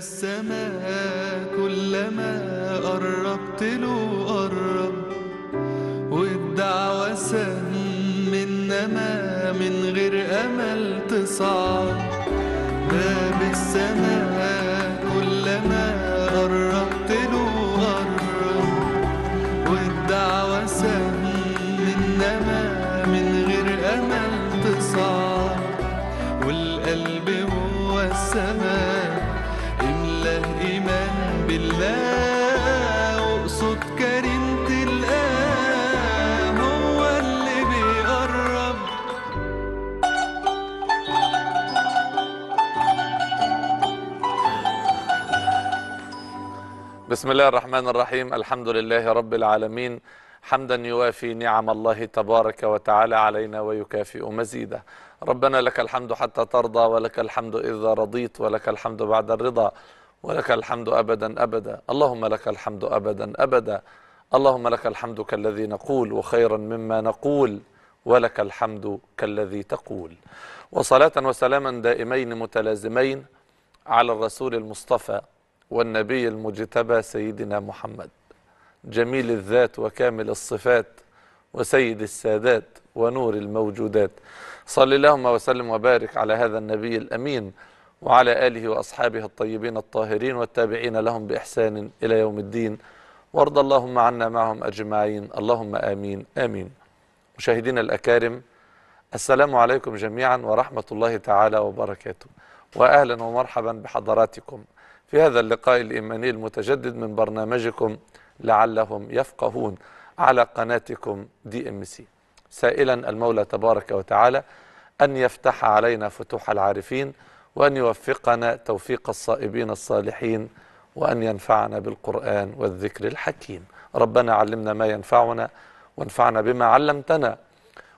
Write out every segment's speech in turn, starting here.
السماء كلما قربت له قرب والدعوة سهم إنما من غير أمل تصعد باب السماء بسم الله الرحمن الرحيم الحمد لله رب العالمين حمدا يوافي نعم الله تبارك وتعالى علينا ويكافئ مزيدا ربنا لك الحمد حتى ترضى ولك الحمد إذا رضيت ولك الحمد بعد الرضا ولك الحمد أبدا أبدا اللهم لك الحمد أبدا أبدا اللهم لك الحمد كالذي نقول وخيرا مما نقول ولك الحمد كالذي تقول وصلاة وسلاما دائمين متلازمين على الرسول المصطفى والنبي المجتبى سيدنا محمد جميل الذات وكامل الصفات وسيد السادات ونور الموجودات صل اللهم وسلم وبارك على هذا النبي الأمين وعلى آله وأصحابه الطيبين الطاهرين والتابعين لهم بإحسان إلى يوم الدين وارض اللهم عنا معهم أجمعين اللهم آمين آمين مشاهدينا الأكارم السلام عليكم جميعا ورحمة الله تعالى وبركاته وأهلا ومرحبا بحضراتكم في هذا اللقاء الإيماني المتجدد من برنامجكم لعلهم يفقهون على قناتكم دي ام سي سائلا المولى تبارك وتعالى أن يفتح علينا فتوح العارفين وأن يوفقنا توفيق الصائبين الصالحين وأن ينفعنا بالقرآن والذكر الحكيم ربنا علمنا ما ينفعنا وانفعنا بما علمتنا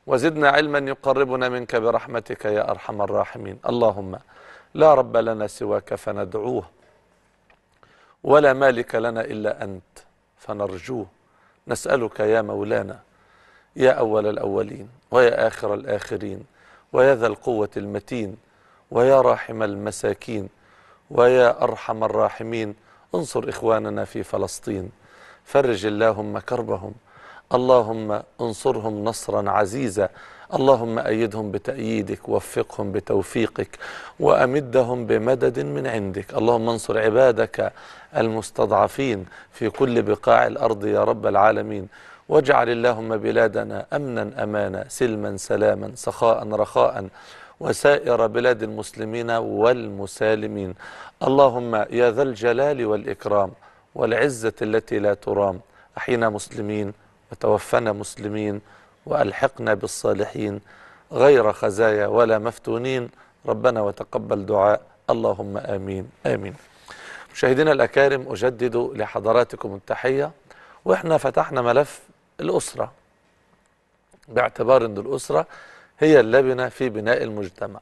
وزدنا علما يقربنا منك برحمتك يا أرحم الراحمين اللهم لا رب لنا سواك فندعوه ولا مالك لنا إلا أنت فنرجوه نسألك يا مولانا يا أول الأولين ويا آخر الآخرين ويا ذا القوة المتين ويا راحم المساكين ويا أرحم الراحمين انصر إخواننا في فلسطين فرج اللهم كربهم اللهم انصرهم نصرا عزيزا اللهم أيدهم بتأييدك وفقهم بتوفيقك وأمدهم بمدد من عندك اللهم انصر عبادك المستضعفين في كل بقاع الأرض يا رب العالمين واجعل اللهم بلادنا أمنا أمانا سلما سلاما سخاء رخاء وسائر بلاد المسلمين والمسالمين اللهم يا ذا الجلال والإكرام والعزة التي لا ترام أحينا مسلمين وتوفنا مسلمين وألحقنا بالصالحين غير خزايا ولا مفتونين ربنا وتقبل دعاء اللهم آمين آمين مشاهدينا الأكارم أجدد لحضراتكم التحية وإحنا فتحنا ملف الأسرة باعتبار أن الأسرة هي اللبنة في بناء المجتمع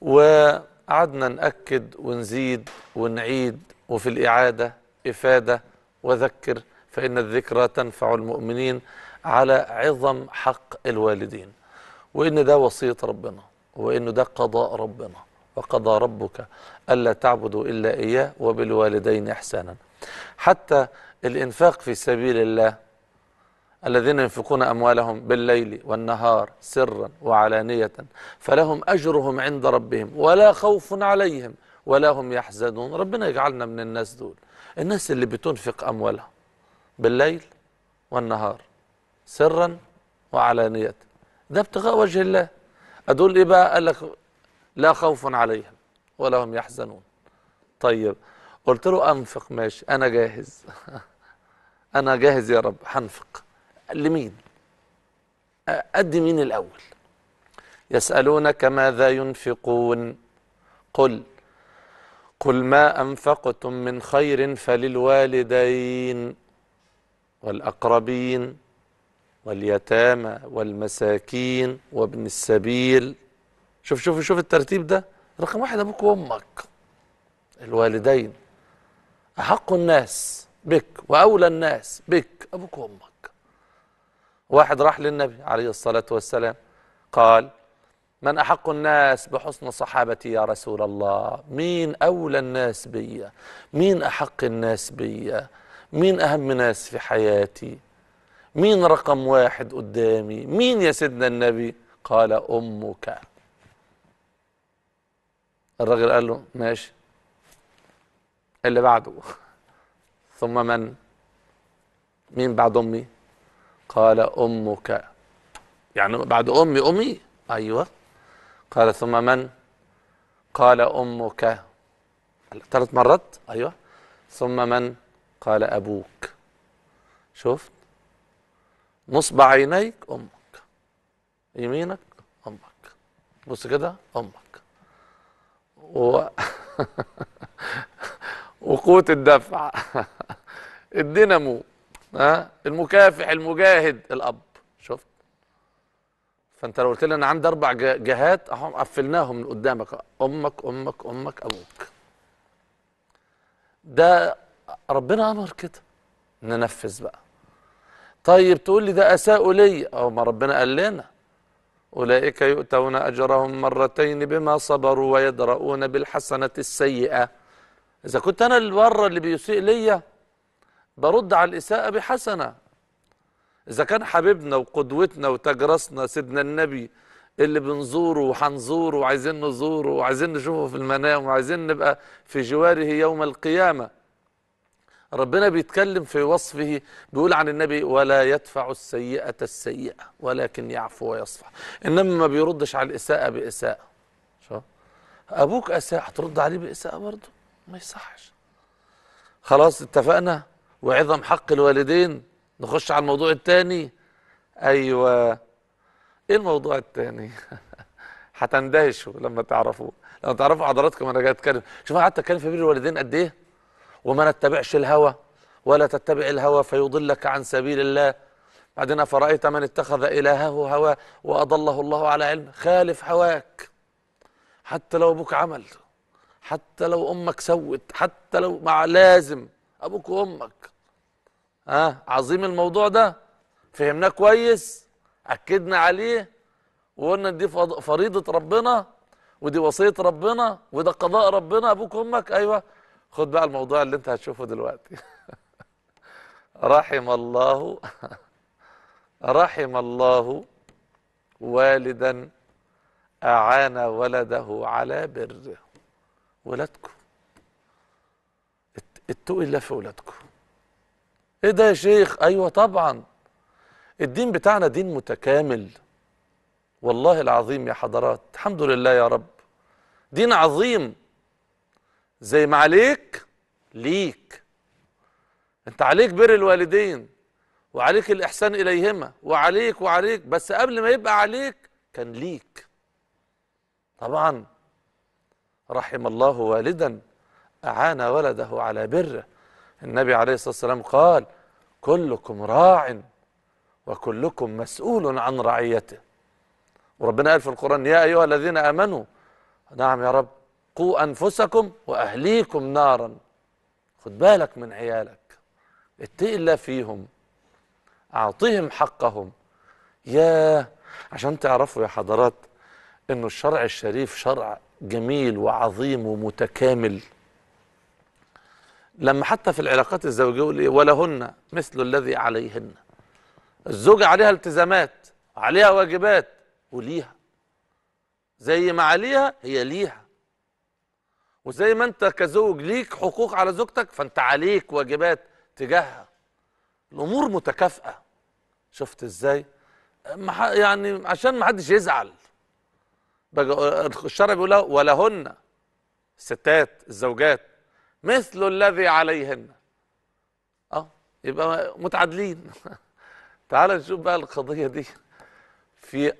وقعدنا نأكد ونزيد ونعيد وفي الإعادة إفادة وذكر فإن الذكرى تنفع المؤمنين على عظم حق الوالدين وإن ده وصية ربنا وإن ده قضاء ربنا وقضى ربك ألا تعبدوا إلا إياه وبالوالدين إحسانا حتى الإنفاق في سبيل الله الذين ينفقون أموالهم بالليل والنهار سرا وعلانية فلهم أجرهم عند ربهم ولا خوف عليهم ولا هم يحزنون ربنا يجعلنا من الناس دول الناس اللي بتنفق أموالها بالليل والنهار سرا وعلانية ده ابتغاء وجه الله أدول إيه بقى قال لك لا خوف عليهم ولا هم يحزنون طيب قلت له أنفق ماشي أنا جاهز أنا جاهز يا رب هنفق لمين أدي مين الأول يسألونك ماذا ينفقون قل قل ما أنفقتم من خير فللوالدين والأقربين واليتامى والمساكين وابن السبيل شوف شوف شوف الترتيب ده رقم واحد أبوك وأمك الوالدين أحق الناس بك وأولى الناس بك أبوك وأمك واحد راح للنبي عليه الصلاة والسلام قال من أحق الناس بحسن صحابتي يا رسول الله مين أولى الناس بيا مين أحق الناس بيا مين أهم ناس في حياتي مين رقم واحد قدامي مين يا سيدنا النبي قال أمك الراجل قال له ماشي اللي بعده ثم من مين بعد أمي قال أمك يعني بعد أمي أمي أيوة قال ثم من قال أمك ثلاث مرات أيوة ثم من قال أبوك شفت نصب عينيك امك يمينك امك بص كده امك و... وقوة الدفع الدينامو ها المكافح المجاهد الاب شفت فانت لو قلت لي انا عندي اربع جهات اهو قفلناهم من قدامك امك امك امك ابوك ده ربنا امر كده ننفذ بقى طيب تقول لي ده أساء لي أو ما ربنا قال لنا أولئك يؤتون أجرهم مرتين بما صبروا ويدرؤون بالحسنة السيئة إذا كنت أنا اللي اللي بيسيء ليا برد على الإساءة بحسنة إذا كان حبيبنا وقدوتنا وتجرسنا سيدنا النبي اللي بنزوره وحنزوره وعايزين نزوره وعايزين نشوفه في المنام وعايزين نبقى في جواره يوم القيامة ربنا بيتكلم في وصفه بيقول عن النبي ولا يدفع السيئة السيئة ولكن يعفو ويصفح إنما ما بيردش على الإساءة بإساءة شو أبوك أساء هترد عليه بإساءة برضه ما يصحش خلاص اتفقنا وعظم حق الوالدين نخش على الموضوع الثاني أيوة إيه الموضوع الثاني هتندهشوا لما تعرفوه لما تعرفوا حضراتكم أنا جاي أتكلم شوف أنا قعدت أتكلم في بير الوالدين قد إيه وما نتبعش الهوى ولا تتبع الهوى فيضلك عن سبيل الله بعدين أفرأيت من اتخذ إلهه هواه وأضله الله على علم خالف هواك حتى لو أبوك عمل حتى لو أمك سوت حتى لو مع لازم أبوك وأمك آه عظيم الموضوع ده فهمناه كويس أكدنا عليه وقلنا دي فريضة ربنا ودي وصية ربنا وده قضاء ربنا أبوك وأمك أيوه خد بقى الموضوع اللي انت هتشوفه دلوقتي رحم الله رحم الله والدا أعان ولده على بره ولادكم اتقوا الله في ولادكم ايه ده يا شيخ ايوه طبعا الدين بتاعنا دين متكامل والله العظيم يا حضرات الحمد لله يا رب دين عظيم زي ما عليك ليك انت عليك بر الوالدين وعليك الإحسان إليهما وعليك وعليك بس قبل ما يبقى عليك كان ليك طبعا رحم الله والدا أعان ولده على بره النبي عليه الصلاة والسلام قال كلكم راع وكلكم مسؤول عن رعيته وربنا قال في القرآن يا أيها الذين آمنوا نعم يا رب وقوا أنفسكم وأهليكم نارا خد بالك من عيالك اتق الله فيهم أعطيهم حقهم يا عشان تعرفوا يا حضرات أنه الشرع الشريف شرع جميل وعظيم ومتكامل لما حتى في العلاقات الزوجية يقول ولهن مثل الذي عليهن الزوجة عليها التزامات عليها واجبات وليها زي ما عليها هي ليها وزي ما انت كزوج ليك حقوق على زوجتك فانت عليك واجبات تجاهها الامور متكافئه شفت ازاي يعني عشان ما حدش يزعل الشرع بيقول ولهن الستات الزوجات مثل الذي عليهن اه يبقى متعادلين تعال نشوف بقى القضيه دي في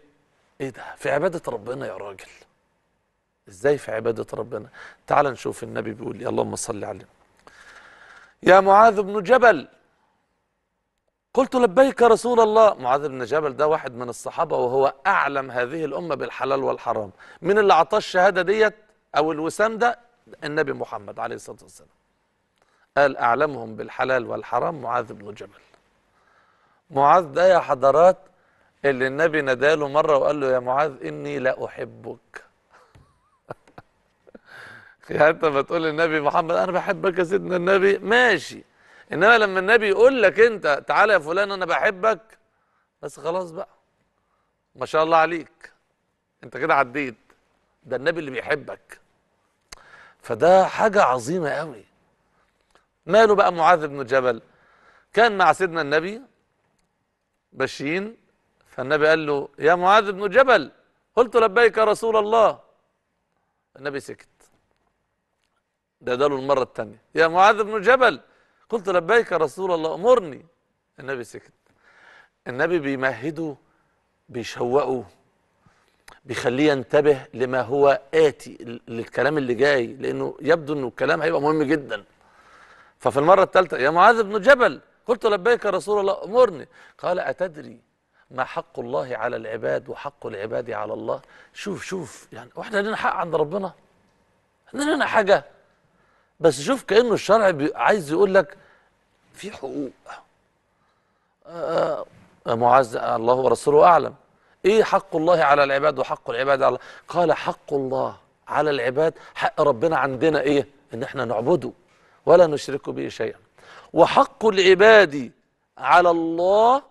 ايه ده في عباده ربنا يا راجل ازاي في عبادة ربنا تعال نشوف النبي بيقول لي إيه. اللهم صل عليه يا معاذ بن جبل قلت لبيك رسول الله معاذ بن جبل ده واحد من الصحابة وهو أعلم هذه الأمة بالحلال والحرام من اللي عطاه الشهادة ديت أو الوسام ده النبي محمد عليه الصلاة والسلام قال أعلمهم بالحلال والحرام معاذ بن جبل معاذ ده يا حضرات اللي النبي ناداله مرة وقال له يا معاذ إني لا أحبك يعني انت ما تقول للنبي محمد انا بحبك يا سيدنا النبي ماشي انما لما النبي يقول لك انت تعالى يا فلان انا بحبك بس خلاص بقى ما شاء الله عليك انت كده عديت ده النبي اللي بيحبك فده حاجة عظيمة قوي ماله بقى معاذ بن جبل كان مع سيدنا النبي ماشيين فالنبي قال له يا معاذ بن جبل قلت لبيك يا رسول الله النبي سكت ده قالوا المرة الثانية يا معاذ بن جبل قلت لبيك رسول الله أمرني النبي سكت النبي بيمهده بيشوقه بيخليه ينتبه لما هو آتي للكلام اللي جاي لأنه يبدو أنه الكلام هيبقى مهم جدا ففي المرة الثالثة يا معاذ بن جبل قلت لبيك يا رسول الله أمرني قال أتدري ما حق الله على العباد وحق العباد على الله شوف شوف يعني واحنا لنا حق عند ربنا احنا عندنا حاجة بس شوف كانه الشرع عايز يقول لك في حقوق آه،, آه معز الله ورسوله اعلم ايه حق الله على العباد وحق العباد على قال حق الله على العباد حق ربنا عندنا ايه ان احنا نعبده ولا نشرك به شيئا وحق العباد على الله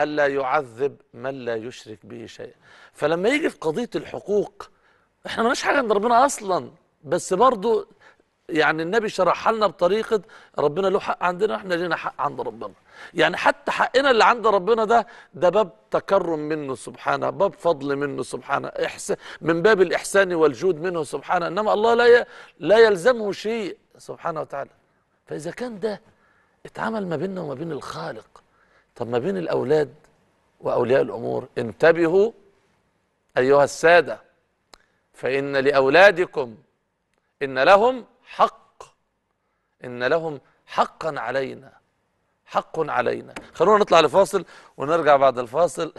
الا يعذب من لا يشرك به شيئا فلما يجي في قضيه الحقوق احنا مالناش حاجه عند ربنا اصلا بس برضه يعني النبي شرحها لنا بطريقه ربنا له حق عندنا واحنا لينا حق عند ربنا يعني حتى حقنا اللي عند ربنا ده ده باب تكرم منه سبحانه باب فضل منه سبحانه إحس من باب الاحسان والجود منه سبحانه انما الله لا ي... لا يلزمه شيء سبحانه وتعالى فاذا كان ده اتعمل ما بيننا وما بين الخالق طب ما بين الاولاد واولياء الامور انتبهوا ايها الساده فان لاولادكم ان لهم إن لهم حقا علينا حق علينا خلونا نطلع لفاصل ونرجع بعد الفاصل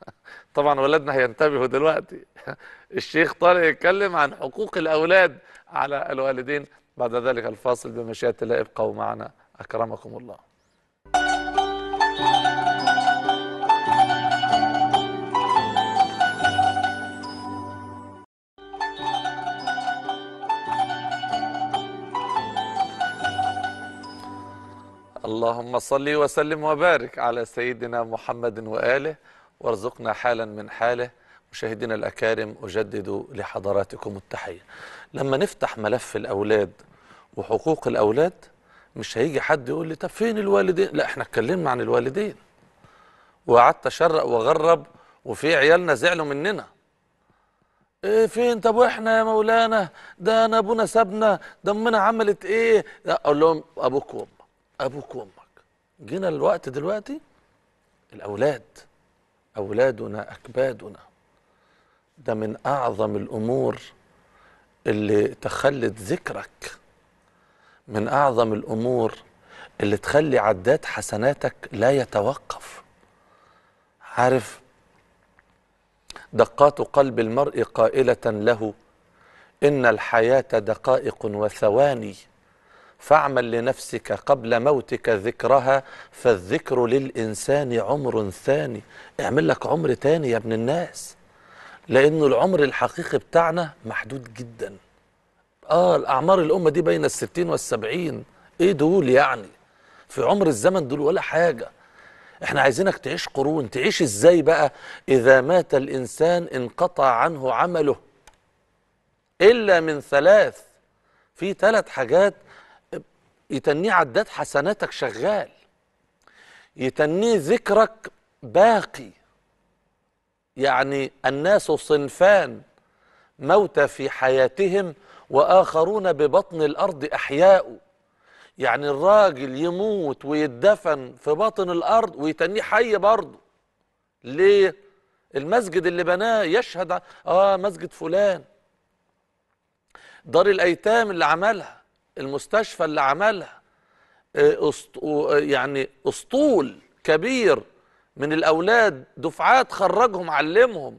طبعا ولادنا هينتبهوا دلوقتي الشيخ طارق يتكلم عن حقوق الأولاد على الوالدين بعد ذلك الفاصل بمشيئة الله ابقوا معنا أكرمكم الله اللهم صل وسلم وبارك على سيدنا محمد وآله وارزقنا حالا من حاله مشاهدينا الأكارم أجدد لحضراتكم التحية لما نفتح ملف الأولاد وحقوق الأولاد مش هيجي حد يقول لي طب فين الوالدين لا احنا اتكلمنا عن الوالدين وقعدت اشرق واغرب وفي عيالنا زعلوا مننا ايه فين طب واحنا يا مولانا ده انا ابونا سابنا ده امنا عملت ايه لا اقول لهم ابوكم ابوك وامك جينا الوقت دلوقتي الاولاد اولادنا اكبادنا ده من اعظم الامور اللي تخلت ذكرك من اعظم الامور اللي تخلي عداد حسناتك لا يتوقف عارف دقات قلب المرء قائله له ان الحياه دقائق وثواني فاعمل لنفسك قبل موتك ذكرها فالذكر للإنسان عمر ثاني اعمل لك عمر ثاني يا ابن الناس لأنه العمر الحقيقي بتاعنا محدود جدا آه الأعمار الأمة دي بين الستين والسبعين إيه دول يعني في عمر الزمن دول ولا حاجة احنا عايزينك تعيش قرون تعيش ازاي بقى إذا مات الإنسان انقطع عنه عمله إلا من ثلاث في ثلاث حاجات يتنيه عداد حسناتك شغال يتنيه ذكرك باقي يعني الناس صنفان موتى في حياتهم واخرون ببطن الارض احياء يعني الراجل يموت ويدفن في بطن الارض ويتنيه حي برضه ليه المسجد اللي بناه يشهد اه مسجد فلان دار الايتام اللي عملها المستشفى اللي عملها آه، آه، يعني اسطول كبير من الاولاد دفعات خرجهم علمهم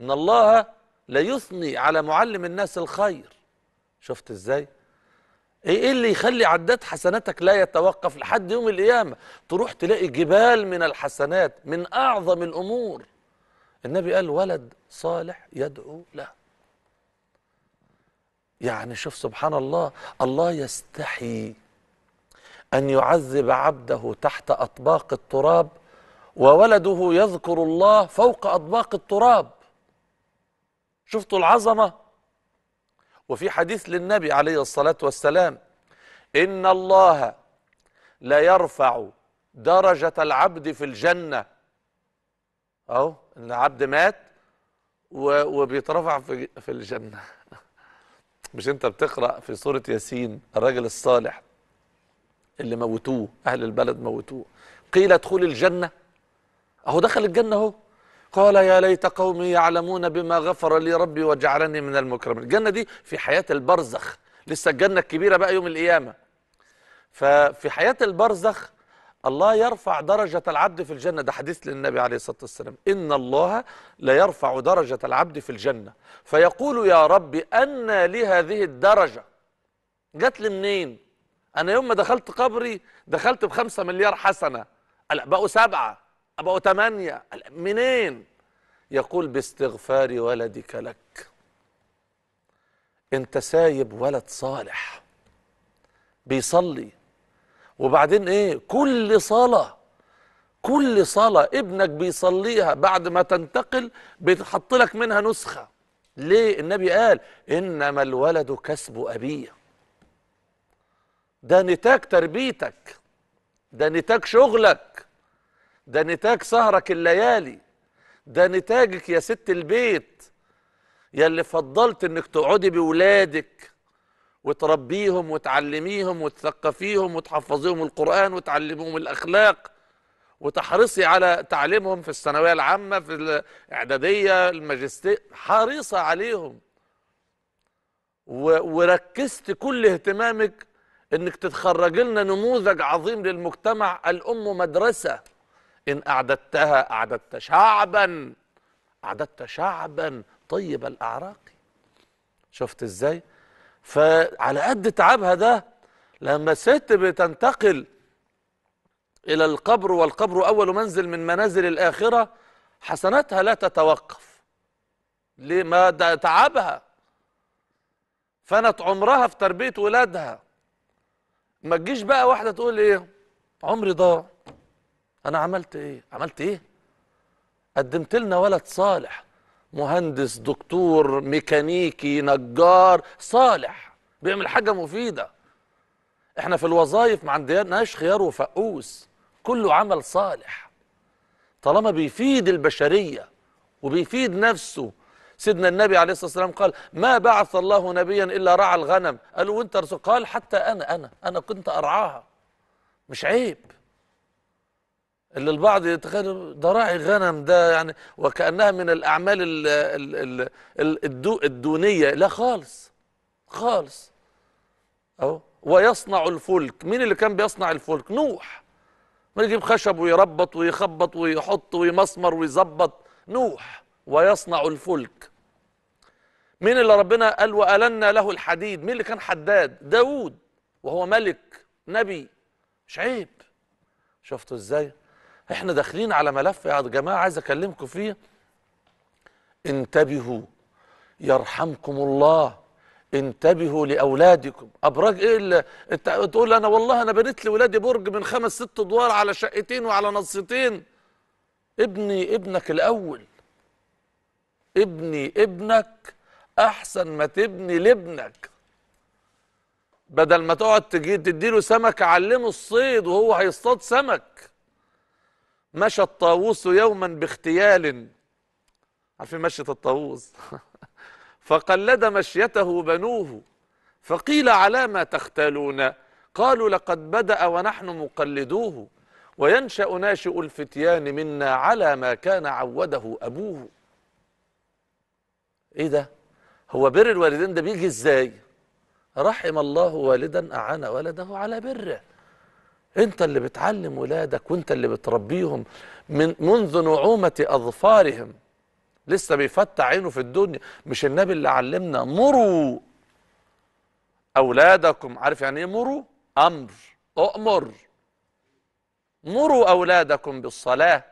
ان الله لا يثني على معلم الناس الخير شفت ازاي ايه, إيه اللي يخلي عداد حسناتك لا يتوقف لحد يوم القيامه تروح تلاقي جبال من الحسنات من اعظم الامور النبي قال ولد صالح يدعو له يعني شوف سبحان الله الله يستحي أن يعذب عبده تحت أطباق التراب وولده يذكر الله فوق أطباق التراب شفتوا العظمة وفي حديث للنبي عليه الصلاة والسلام إن الله لا يرفع درجة العبد في الجنة أهو العبد مات وبيترفع في الجنة مش انت بتقرا في سوره ياسين الراجل الصالح اللي موتوه اهل البلد موتوه قيل ادخل الجنه اهو دخل الجنه اهو قال يا ليت قومي يعلمون بما غفر لي ربي وجعلني من المكرمين الجنه دي في حياه البرزخ لسه الجنه الكبيره بقى يوم القيامه ففي حياه البرزخ الله يرفع درجة العبد في الجنة ده حديث للنبي عليه الصلاة والسلام إن الله لا يرفع درجة العبد في الجنة فيقول يا رب أن لهذه الدرجة جت لي منين أنا يوم ما دخلت قبري دخلت بخمسة مليار حسنة بقوا سبعة بقوا تمانية منين يقول باستغفار ولدك لك انت سايب ولد صالح بيصلي وبعدين ايه كل صلاه كل صلاه ابنك بيصليها بعد ما تنتقل بيتحط لك منها نسخه ليه النبي قال انما الولد كسب ابيه ده نتاج تربيتك ده نتاج شغلك ده نتاج سهرك الليالي ده نتاجك يا ست البيت يا اللي فضلت انك تقعدي بولادك وتربيهم وتعلميهم وتثقفيهم وتحفظيهم القرآن وتعلميهم الأخلاق وتحرصي على تعليمهم في الثانوية العامة في الإعدادية الماجستير حريصة عليهم وركزت كل اهتمامك انك تتخرج لنا نموذج عظيم للمجتمع الام مدرسه ان اعددتها اعددت شعبا اعددت شعبا طيب الاعراق شفت ازاي فعلى قد تعبها ده لما الست بتنتقل إلى القبر والقبر أول منزل من منازل الآخرة حسناتها لا تتوقف لما تعبها فنت عمرها في تربية ولادها ما تجيش بقى واحدة تقول إيه عمري ضاع أنا عملت إيه عملت إيه قدمت لنا ولد صالح مهندس دكتور ميكانيكي نجار صالح بيعمل حاجه مفيده احنا في الوظائف ما عندناش خيار وفقوس كله عمل صالح طالما بيفيد البشريه وبيفيد نفسه سيدنا النبي عليه الصلاه والسلام قال ما بعث الله نبيا الا رعى الغنم قالوا وانت قال حتى انا انا انا كنت ارعاها مش عيب اللي البعض يتخيل ده راعي غنم ده يعني وكأنها من الأعمال الـ الـ الدو الدونية لا خالص خالص أهو ويصنع الفلك مين اللي كان بيصنع الفلك نوح ما يجيب خشب ويربط ويخبط ويحط ويمسمر ويظبط نوح ويصنع الفلك مين اللي ربنا قال وألنا له الحديد مين اللي كان حداد داود وهو ملك نبي مش عيب شفتوا ازاي احنا داخلين على ملف يا جماعه عايز اكلمكم فيه انتبهوا يرحمكم الله انتبهوا لاولادكم ابراج ايه اللي تقول انا والله انا بنيت لولادي برج من خمس ست ادوار على شقتين وعلى نصيتين ابني ابنك الاول ابني ابنك احسن ما تبني لابنك بدل ما تقعد تجي تديله سمك علمه الصيد وهو هيصطاد سمك مشى الطاووس يوما باختيال عارفين مشية الطاووس فقلد مشيته بنوه فقيل على ما تختالون قالوا لقد بدأ ونحن مقلدوه وينشأ ناشئ الفتيان منا على ما كان عوده أبوه إيه ده هو بر الوالدين ده بيجي إزاي رحم الله والدا أعان ولده على بره انت اللي بتعلم ولادك وانت اللي بتربيهم من منذ نعومة اظفارهم لسه بيفتح عينه في الدنيا مش النبي اللي علمنا مروا اولادكم عارف يعني ايه مروا امر اؤمر مروا اولادكم بالصلاة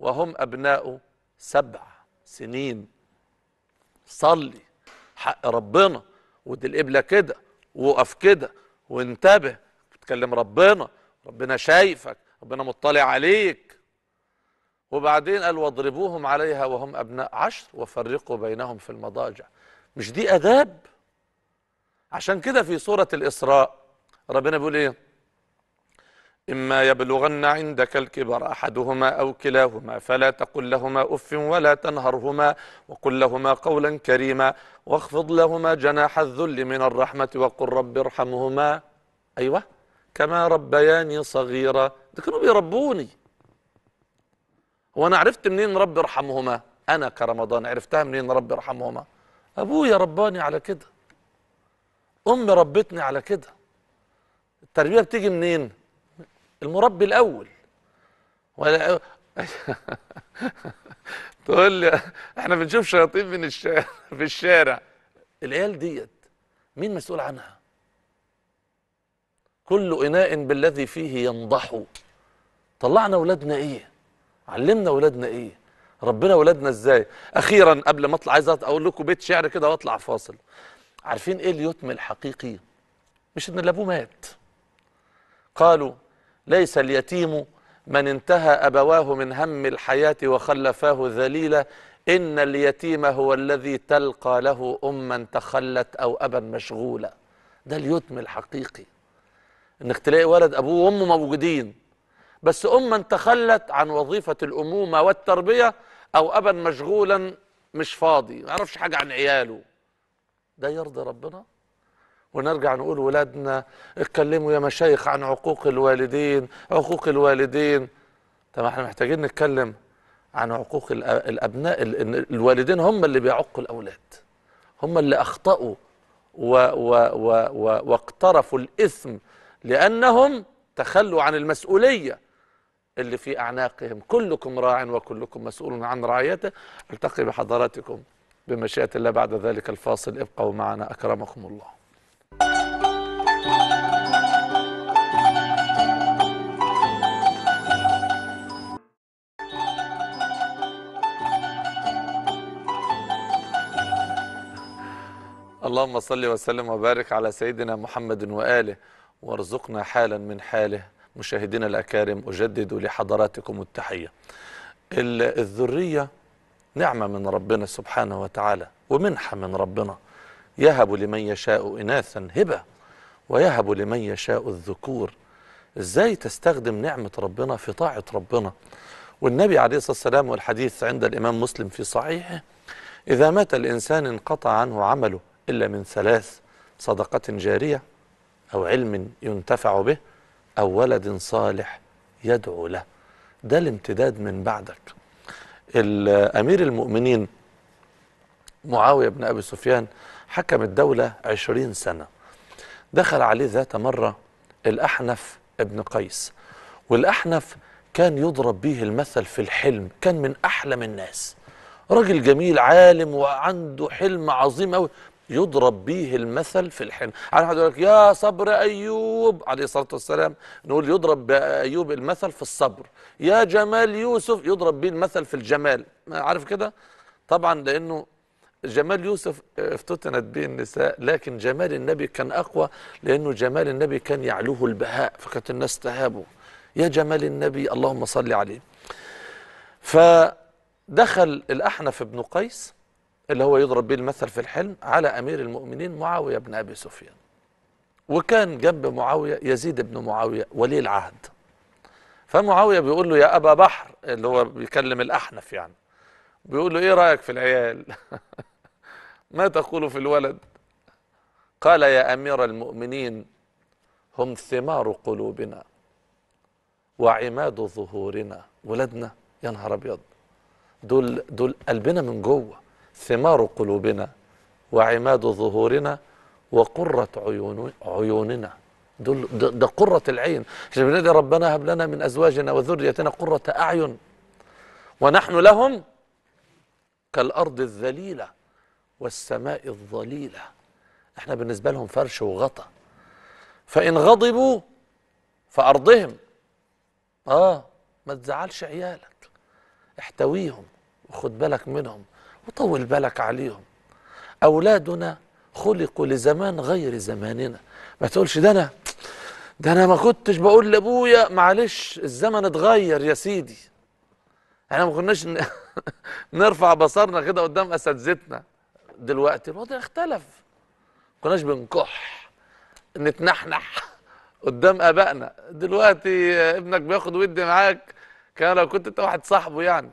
وهم ابناء سبع سنين صلي حق ربنا ودي القبلة كده وقف كده وانتبه بتكلم ربنا ربنا شايفك ربنا مطلع عليك وبعدين قال واضربوهم عليها وهم أبناء عشر وفرقوا بينهم في المضاجع مش دي أداب عشان كده في سورة الإسراء ربنا بيقول إيه إما يبلغن عندك الكبر أحدهما أو كلاهما فلا تقل لهما أف ولا تنهرهما وقل لهما قولا كريما واخفض لهما جناح الذل من الرحمة وقل رب ارحمهما أيوه كما ربياني صغيرة ده كانوا بيربوني وانا عرفت منين رب يرحمهما انا كرمضان عرفتها منين رب يرحمهما ابويا رباني على كده امي ربتني على كده التربيه بتيجي منين المربي الاول ولا تقول لي احنا بنشوف شياطين من الشارع في الشارع العيال ديت مين مسؤول عنها كل إناء بالذي فيه ينضح طلعنا ولادنا إيه علمنا ولادنا إيه ربنا ولادنا إزاي أخيرا قبل ما أطلع عايز أقول لكم بيت شعر كده وأطلع فاصل عارفين إيه اليتم الحقيقي مش إن الأبو مات قالوا ليس اليتيم من انتهى أبواه من هم الحياة وخلفاه ذليلا إن اليتيم هو الذي تلقى له أما تخلت أو أبا مشغولا ده اليتم الحقيقي انك تلاقي ولد ابوه وامه موجودين بس اما تخلت عن وظيفه الامومه والتربيه او ابا مشغولا مش فاضي ما يعرفش حاجه عن عياله ده يرضي ربنا ونرجع نقول ولادنا اتكلموا يا مشايخ عن عقوق الوالدين عقوق الوالدين طب احنا محتاجين نتكلم عن عقوق الابناء الوالدين هم اللي بيعقوا الاولاد هم اللي اخطاوا و و و و واقترفوا الاثم لأنهم تخلوا عن المسؤولية اللي في أعناقهم كلكم راع وكلكم مسؤول عن رعيته التقي بحضراتكم بمشيئة الله بعد ذلك الفاصل ابقوا معنا أكرمكم الله اللهم صل وسلم وبارك على سيدنا محمد وآله وارزقنا حالا من حاله مشاهدينا الأكارم أجدد لحضراتكم التحية الذرية نعمة من ربنا سبحانه وتعالى ومنحة من ربنا يهب لمن يشاء إناثا هبة ويهب لمن يشاء الذكور إزاي تستخدم نعمة ربنا في طاعة ربنا والنبي عليه الصلاة والسلام والحديث عند الإمام مسلم في صحيحه إذا مات الإنسان انقطع عنه عمله إلا من ثلاث صدقة جارية أو علم ينتفع به أو ولد صالح يدعو له ده الامتداد من بعدك الأمير المؤمنين معاوية بن أبي سفيان حكم الدولة عشرين سنة دخل عليه ذات مرة الأحنف ابن قيس والأحنف كان يضرب به المثل في الحلم كان من أحلم الناس راجل جميل عالم وعنده حلم عظيم أوي يضرب به المثل في الحنة على حد يقول لك يا صبر أيوب عليه الصلاة والسلام نقول يضرب بأيوب المثل في الصبر يا جمال يوسف يضرب به المثل في الجمال عارف كده طبعا لأنه جمال يوسف آه، افتتنت به النساء لكن جمال النبي كان أقوى لأنه جمال النبي كان يعلوه البهاء فكانت الناس تهابه يا جمال النبي اللهم صل عليه فدخل الأحنف بن قيس اللي هو يضرب به المثل في الحلم على أمير المؤمنين معاوية بن أبي سفيان وكان جنب معاوية يزيد بن معاوية ولي العهد فمعاوية بيقول له يا أبا بحر اللي هو بيكلم الأحنف يعني بيقول له إيه رأيك في العيال ما تقول في الولد قال يا أمير المؤمنين هم ثمار قلوبنا وعماد ظهورنا ولادنا يا نهار أبيض دول دول قلبنا من جوه ثمار قلوبنا وعماد ظهورنا وقرة عيون عيوننا دول ده قرة العين عشان ربنا هب لنا من أزواجنا وذريتنا قرة أعين ونحن لهم كالأرض الذليلة والسماء الظليلة احنا بالنسبة لهم فرش وغطى فإن غضبوا فأرضهم آه ما تزعلش عيالك احتويهم وخد بالك منهم وطول بالك عليهم أولادنا خلقوا لزمان غير زماننا ما تقولش ده أنا ده أنا ما كنتش بقول لأبويا معلش الزمن اتغير يا سيدي احنا ما كناش نرفع بصرنا كده قدام اساتذتنا دلوقتي الوضع اختلف ما كناش بنكح نتنحنح قدام ابائنا دلوقتي ابنك بياخد ود معاك كان لو كنت انت واحد صاحبه يعني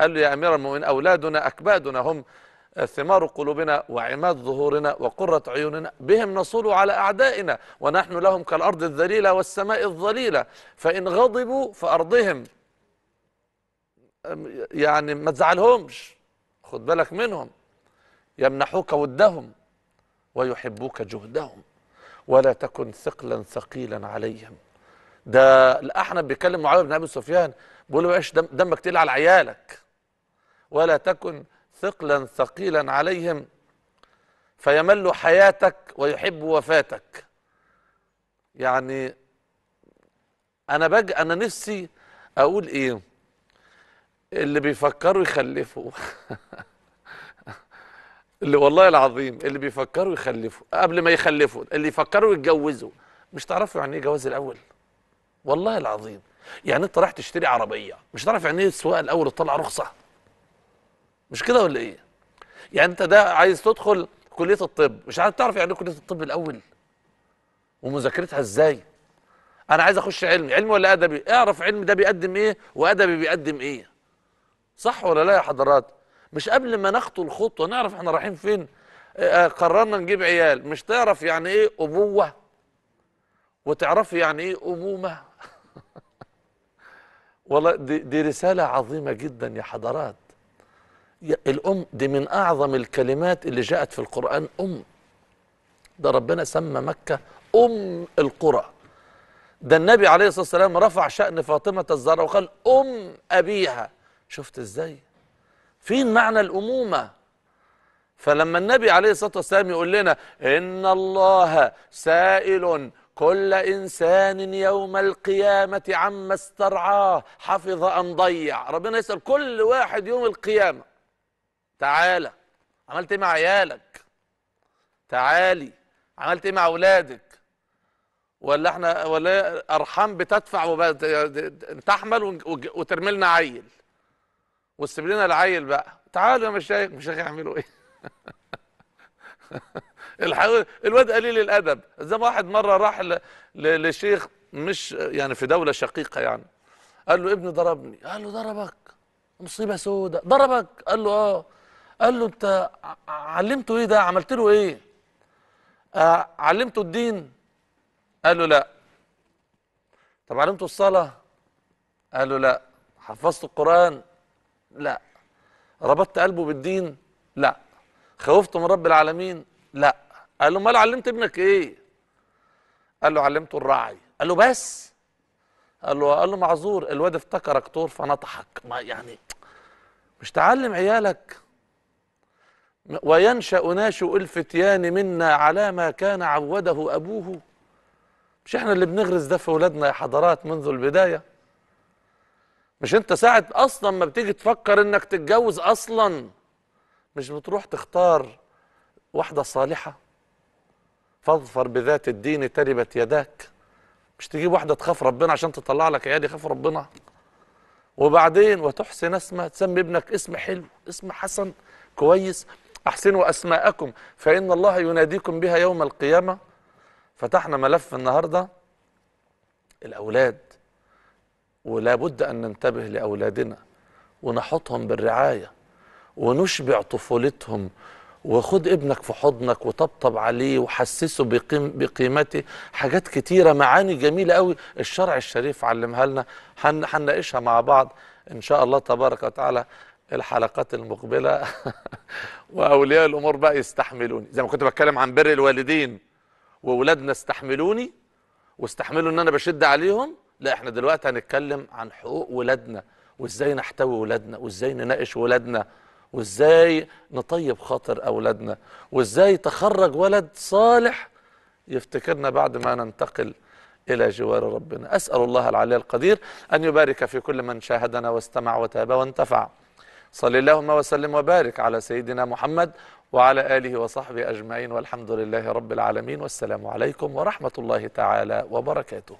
قال له يا أمير المؤمنين أولادنا أكبادنا هم ثمار قلوبنا وعماد ظهورنا وقرة عيوننا بهم نصول على أعدائنا ونحن لهم كالأرض الذليلة والسماء الظليلة فإن غضبوا فأرضهم يعني ما تزعلهمش خد بالك منهم يمنحوك ودهم ويحبوك جهدهم ولا تكن ثقلا ثقيلا عليهم ده الأحنف بيكلم معاوية بن أبي سفيان بيقول له ايش دمك تقيل على عيالك ولا تكن ثقلا ثقيلا عليهم فيمل حياتك ويحب وفاتك يعني انا بج انا نفسي اقول ايه اللي بيفكروا يخلفوا اللي والله العظيم اللي بيفكروا يخلفوا قبل ما يخلفوا اللي يفكروا يتجوزوا مش تعرفوا يعني ايه جواز الاول والله العظيم يعني انت رايح تشتري عربيه مش تعرف يعني ايه السواقه الاول تطلع رخصه مش كده ولا ايه يعني انت ده عايز تدخل كليه الطب مش عارف تعرف يعني إيه كليه الطب الاول ومذاكرتها ازاي انا عايز اخش علمي علمي ولا ادبي اعرف علمي ده بيقدم ايه وادبي بيقدم ايه صح ولا لا يا حضرات مش قبل ما نخطو الخطوه نعرف احنا رايحين فين آه، آه، قررنا نجيب عيال مش تعرف يعني ايه ابوه وتعرفي يعني ايه امومه والله دي, دي رساله عظيمه جدا يا حضرات الأم دي من أعظم الكلمات اللي جاءت في القرآن أم ده ربنا سمى مكة أم القرى ده النبي عليه الصلاة والسلام رفع شأن فاطمة الزهراء وقال أم أبيها شفت إزاي فين معنى الأمومة فلما النبي عليه الصلاة والسلام يقول لنا إن الله سائل كل إنسان يوم القيامة عما استرعاه حفظ أم ضيع ربنا يسأل كل واحد يوم القيامة تعالى عملت ايه مع عيالك تعالي عملت ايه مع اولادك ولا احنا ولا ارحام بتدفع تحمل وترمي لنا عيل وتسيب لنا العيل بقى تعالوا يا مشايخ مشايخ يعملوا ايه الواد قليل الادب زي ما واحد مره راح لشيخ مش يعني في دوله شقيقه يعني قال له ابني ضربني قال له ضربك مصيبه سوداء ضربك قال له اه قال له انت علمته ايه ده عملت له ايه آه، علمته الدين قال له لا طب علمته الصلاة قال له لا حفظت القرآن لا ربطت قلبه بالدين لا خوفته من رب العالمين لا قال له امال علمت ابنك ايه قال له علمته الرعي قال له بس قال له قال له معذور الواد افتكرك طور فنطحك ما يعني مش تعلم عيالك وينشأ ناشئ الفتيان منا على ما كان عوده أبوه مش احنا اللي بنغرس ده في ولادنا يا حضرات منذ البداية مش انت ساعة أصلا ما بتيجي تفكر انك تتجوز أصلا مش بتروح تختار واحدة صالحة فاظفر بذات الدين تربت يداك مش تجيب واحدة تخاف ربنا عشان تطلع لك عيال يخاف ربنا وبعدين وتحسن اسمها تسمي ابنك اسم حلو اسم حسن كويس أحسنوا أسماءكم فإن الله يناديكم بها يوم القيامة فتحنا ملف النهاردة الأولاد ولا بد أن ننتبه لأولادنا ونحطهم بالرعاية ونشبع طفولتهم وخد ابنك في حضنك وطبطب عليه وحسسه بقيم بقيمته حاجات كتيرة معاني جميلة قوي الشرع الشريف علمها لنا هنناقشها مع بعض إن شاء الله تبارك وتعالى الحلقات المقبله واولياء الامور بقى يستحملوني زي ما كنت بتكلم عن بر الوالدين واولادنا استحملوني واستحملوا ان انا بشد عليهم لا احنا دلوقتي هنتكلم عن حقوق ولادنا وازاي نحتوي ولادنا وازاي نناقش ولادنا وازاي نطيب خاطر اولادنا وازاي تخرج ولد صالح يفتكرنا بعد ما ننتقل إلى جوار ربنا أسأل الله العلي القدير أن يبارك في كل من شاهدنا واستمع وتاب وانتفع صل اللهم وسلم وبارك على سيدنا محمد وعلى آله وصحبه أجمعين والحمد لله رب العالمين والسلام عليكم ورحمة الله تعالى وبركاته